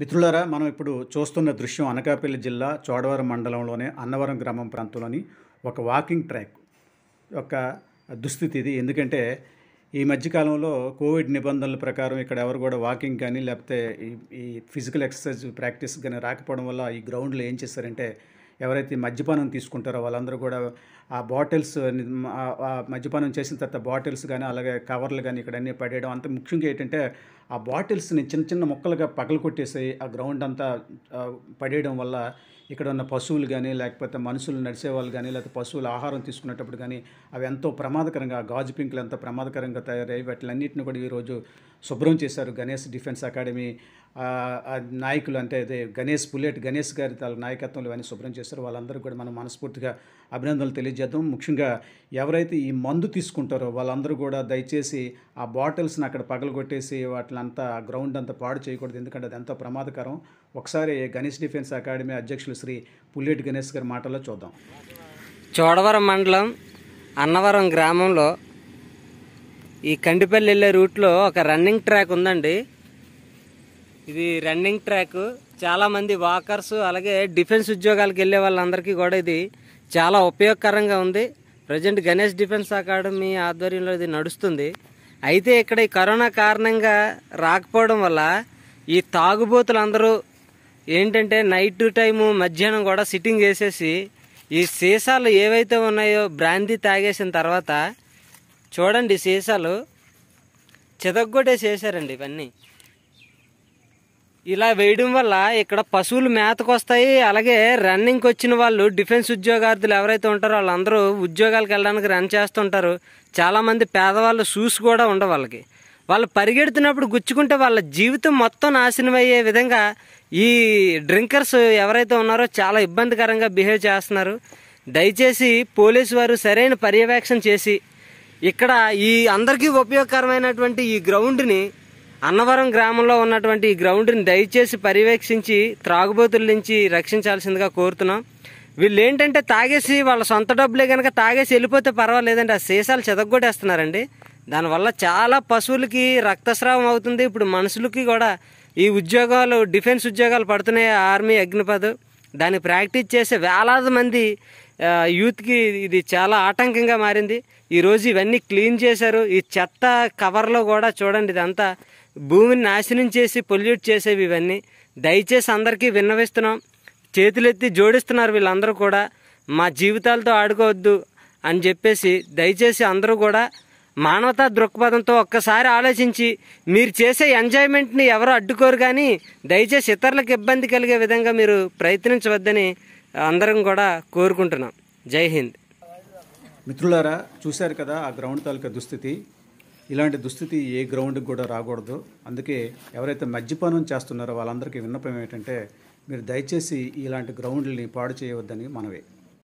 మిత్రులారా మనం ఇప్పుడు చూస్తున్న దృశ్యం అనకాపల్లి జిల్లా చోడవరం మండలంలోనే అన్నవరం గ్రామం ప్రాంతంలోని ఒక వాకింగ్ ట్రాక్ యొక్క దుస్థితి ఇది ఎందుకంటే ఈ మధ్యకాలంలో కోవిడ్ నిబంధనల ప్రకారం ఇక్కడ ఎవరు కూడా వాకింగ్ కానీ లేకపోతే ఈ ఈ ఫిజికల్ ఎక్సర్సైజ్ ప్రాక్టీస్ కానీ రాకపోవడం వల్ల ఈ గ్రౌండ్లో ఏం చేస్తారంటే ఎవరైతే మద్యపానం తీసుకుంటారో వాళ్ళందరూ కూడా ఆ బాటిల్స్ మద్యపానం చేసిన తర్వాత బాటిల్స్ కానీ అలాగే కవర్లు కానీ ఇక్కడ అన్నీ పడేయడం అంత ముఖ్యంగా ఏంటంటే ఆ బాటిల్స్ని చిన్న చిన్న ముక్కలుగా కొట్టేసి ఆ గ్రౌండ్ అంతా పడేయడం వల్ల ఇక్కడ ఉన్న పశువులు కానీ లేకపోతే మనుషులు నడిచే వాళ్ళు కానీ లేకపోతే పశువులు ఆహారం తీసుకునేటప్పుడు కానీ అవి ఎంతో ప్రమాదకరంగా గాజు పింకులు ఎంతో ప్రమాదకరంగా తయారయ్యాయి వాటిలన్నింటిని కూడా ఈరోజు శుభ్రం చేశారు గణేష్ డిఫెన్స్ అకాడమీ నాయకులు అంటే అదే గణేష్ బుల్లెట్ గణేష్ గారి తల నాయకత్వంలో ఇవన్నీ శుభ్రం చేస్తారు వాళ్ళందరూ కూడా మనం మనస్ఫూర్తిగా అభినందనలు తెలియజేద్దాం ముఖ్యంగా ఎవరైతే ఈ మందు తీసుకుంటారో వాళ్ళందరూ కూడా దయచేసి ఆ బాటిల్స్ని అక్కడ పగలగొట్టేసి వాటిని అంతా గ్రౌండ్ అంతా పాడు చేయకూడదు ఎందుకంటే అది ఎంతో ప్రమాదకరం ఒకసారి గణేష్ డిఫెన్స్ అకాడమీ అధ్యక్షులు శ్రీ పుల్లెట్ గణేష్ గారి మాటల్లో చూద్దాం చోడవరం మండలం అన్నవరం గ్రామంలో ఈ కండిపల్లి వెళ్ళే రూట్లో ఒక రన్నింగ్ ట్రాక్ ఉందండి ఇది రన్నింగ్ ట్రాక్ చాలామంది వాకర్స్ అలాగే డిఫెన్స్ ఉద్యోగాలకు వెళ్ళే వాళ్ళందరికీ కూడా ఇది చాలా ఉపయోగకరంగా ఉంది ప్రజెంట్ గణేష్ డిఫెన్స్ అకాడమీ ఆధ్వర్యంలో ఇది నడుస్తుంది అయితే ఇక్కడ ఈ కరోనా కారణంగా రాకపోవడం వల్ల ఈ తాగుబోతులు అందరూ ఏంటంటే నైట్ టైము మధ్యాహ్నం కూడా సిట్టింగ్ చేసేసి ఈ సీసాలు ఏవైతే ఉన్నాయో బ్రాంతి తాగేసిన తర్వాత చూడండి సీసాలు చేశారండి ఇవన్నీ ఇలా వేయడం వల్ల ఇక్కడ పశువులు మేతకు వస్తాయి అలాగే రన్నింగ్కి వచ్చిన వాళ్ళు డిఫెన్స్ ఉద్యోగార్థులు ఎవరైతే ఉంటారో వాళ్ళందరూ ఉద్యోగాలకు వెళ్ళడానికి రన్ చేస్తుంటారు చాలామంది పేదవాళ్ళు షూస్ కూడా ఉండవు వాళ్ళకి వాళ్ళు పరిగెడుతున్నప్పుడు గుచ్చుకుంటే వాళ్ళ జీవితం మొత్తం నాశనం అయ్యే విధంగా ఈ డ్రింకర్స్ ఎవరైతే ఉన్నారో చాలా ఇబ్బందికరంగా బిహేవ్ చేస్తున్నారు దయచేసి పోలీసు వారు సరైన పర్యవేక్షణ చేసి ఇక్కడ ఈ అందరికీ ఉపయోగకరమైనటువంటి ఈ గ్రౌండ్ని అన్నవరం గ్రామంలో ఉన్నటువంటి ఈ గ్రౌండ్ని దయచేసి పర్యవేక్షించి త్రాగుబోతుల నుంచి రక్షించాల్సిందిగా కోరుతున్నాం వీళ్ళు ఏంటంటే తాగేసి వాళ్ళ సొంత డబ్బులే కనుక తాగేసి వెళ్ళిపోతే పర్వాలేదండి ఆ సీసాలు చెదగొట్టేస్తున్నారండి దానివల్ల చాలా పశువులకి రక్తస్రావం అవుతుంది ఇప్పుడు మనుషులకి కూడా ఈ ఉద్యోగాలు డిఫెన్స్ ఉద్యోగాలు పడుతున్నాయి ఆర్మీ అగ్నిపద్ దాన్ని ప్రాక్టీస్ చేసే వేలాది మంది యూత్కి ఇది చాలా ఆటంకంగా మారింది ఈరోజు ఇవన్నీ క్లీన్ చేశారు ఈ చెత్త కవర్లో కూడా చూడండి ఇదంతా భూమిని నాశనం చేసి పొల్యూట్ చేసేవి ఇవన్నీ దయచేసి అందరికీ విన్నవిస్తున్నాం చేతులెత్తి జోడిస్తున్నారు వీళ్ళందరూ కూడా మా జీవితాలతో ఆడుకోవద్దు అని చెప్పేసి దయచేసి అందరూ కూడా మానవతా దృక్పథంతో ఒక్కసారి ఆలోచించి మీరు చేసే ఎంజాయ్మెంట్ని ఎవరు అడ్డుకోరు కానీ దయచేసి ఇతరులకు ఇబ్బంది కలిగే విధంగా మీరు ప్రయత్నించవద్దని అందరం కూడా కోరుకుంటున్నాం జై హింద్ మిత్రులారా చూశారు కదా ఆ గ్రౌండ్ తాలూకా దుస్థితి ఇలాంటి దుస్థితి ఏ గ్రౌండ్కి కూడా రాకూడదు అందుకే ఎవరైతే మద్యపానం చేస్తున్నారో వాళ్ళందరికీ విన్నపం ఏమిటంటే మీరు దయచేసి ఇలాంటి గ్రౌండ్లని పాడు చేయవద్దని మనవే